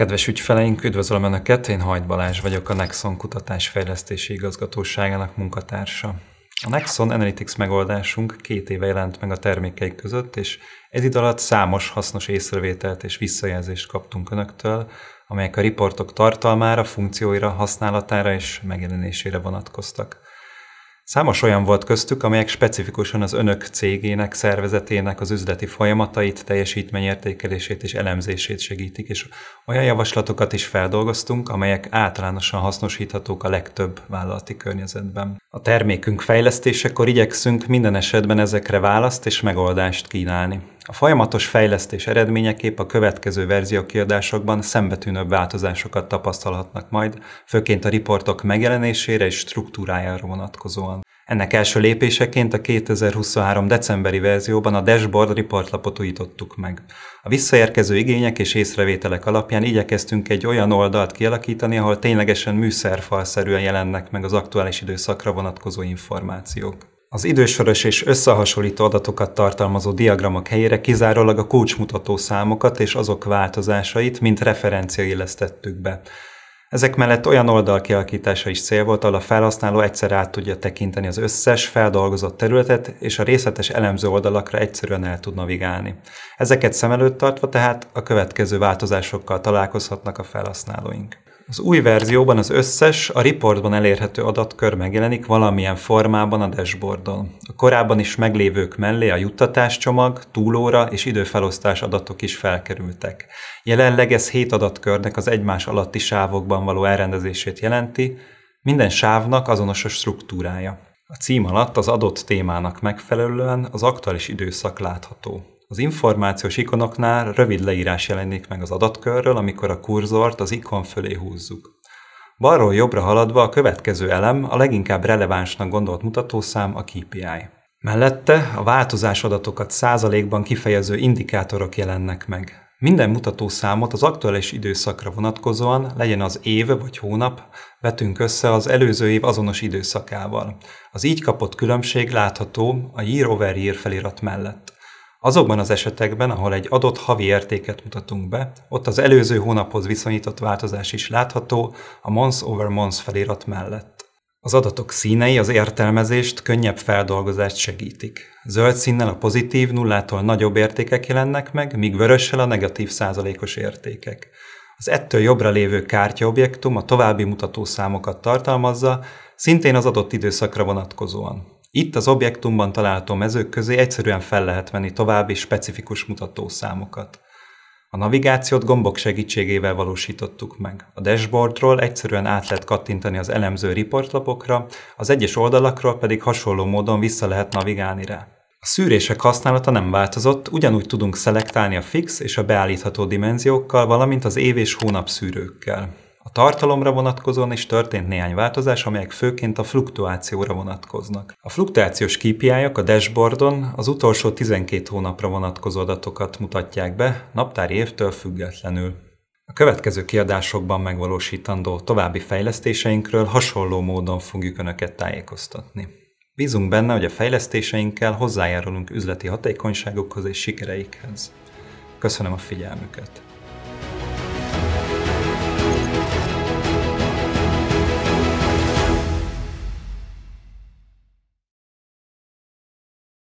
Kedves ügyfeleink, üdvözlöm Önöket, én Hajt Balázs vagyok, a Nexon Kutatásfejlesztési Igazgatóságának munkatársa. A Nexon Analytics megoldásunk két éve jelent meg a termékeik között, és ez idő alatt számos hasznos észrevételt és visszajelzést kaptunk Önöktől, amelyek a riportok tartalmára, funkcióira, használatára és megjelenésére vonatkoztak. Számos olyan volt köztük, amelyek specifikusan az önök cégének, szervezetének az üzleti folyamatait, teljesítményértékelését és elemzését segítik, és olyan javaslatokat is feldolgoztunk, amelyek általánosan hasznosíthatók a legtöbb vállalati környezetben a termékünk fejlesztésekor igyekszünk minden esetben ezekre választ és megoldást kínálni. A folyamatos fejlesztés eredményeképp a következő verziókiadásokban szembetűnőbb változásokat tapasztalhatnak majd, főként a riportok megjelenésére és struktúrájára vonatkozóan. Ennek első lépéseként a 2023. decemberi verzióban a dashboard riportlapot újítottuk meg. A visszaérkező igények és észrevételek alapján igyekeztünk egy olyan oldalt kialakítani, ahol ténylegesen műszerfalszerűen jelennek meg az aktuális időszakra vonatkozó információk. Az idősoros és összehasonlító adatokat tartalmazó diagramok helyére kizárólag a kulcsmutató számokat és azok változásait, mint referencia illesztettük be. Ezek mellett olyan oldal kialakítása is cél volt, ahol a felhasználó egyszer át tudja tekinteni az összes feldolgozott területet, és a részletes elemző oldalakra egyszerűen el tud navigálni. Ezeket szem előtt tartva tehát a következő változásokkal találkozhatnak a felhasználóink. Az új verzióban az összes, a reportban elérhető adatkör megjelenik valamilyen formában a dashboardon. A korábban is meglévők mellé a juttatáscsomag, túlóra és időfelosztás adatok is felkerültek. Jelenleg ez hét adatkörnek az egymás alatti sávokban való elrendezését jelenti, minden sávnak azonos a struktúrája. A cím alatt az adott témának megfelelően az aktuális időszak látható. Az információs ikonoknál rövid leírás jelenik meg az adatkörről, amikor a kurzort az ikon fölé húzzuk. Balról jobbra haladva a következő elem a leginkább relevánsnak gondolt mutatószám a KPI. Mellette a változás adatokat százalékban kifejező indikátorok jelennek meg. Minden mutatószámot az aktuális időszakra vonatkozóan, legyen az év vagy hónap, vetünk össze az előző év azonos időszakával. Az így kapott különbség látható a year over year felirat mellett. Azokban az esetekben, ahol egy adott havi értéket mutatunk be, ott az előző hónaphoz viszonyított változás is látható a month over month felirat mellett. Az adatok színei az értelmezést, könnyebb feldolgozást segítik. Zöld színnel a pozitív, nullától nagyobb értékek jelennek meg, míg vörössel a negatív százalékos értékek. Az ettől jobbra lévő kártyaobjektum a további mutatószámokat tartalmazza, szintén az adott időszakra vonatkozóan. Itt az objektumban található mezők közé egyszerűen fel lehet venni további specifikus mutatószámokat. A navigációt gombok segítségével valósítottuk meg. A dashboardról egyszerűen át lehet kattintani az elemző riportlapokra, az egyes oldalakról pedig hasonló módon vissza lehet navigálni rá. A szűrések használata nem változott, ugyanúgy tudunk szelektálni a fix és a beállítható dimenziókkal, valamint az év és hónap szűrőkkel. A tartalomra vonatkozóan is történt néhány változás, amelyek főként a fluktuációra vonatkoznak. A fluktuációs kpi a dashboardon az utolsó 12 hónapra vonatkozó adatokat mutatják be, naptári évtől függetlenül. A következő kiadásokban megvalósítandó további fejlesztéseinkről hasonló módon fogjuk Önöket tájékoztatni. Bízunk benne, hogy a fejlesztéseinkkel hozzájárulunk üzleti hatékonyságokhoz és sikereikhez. Köszönöm a figyelmüket!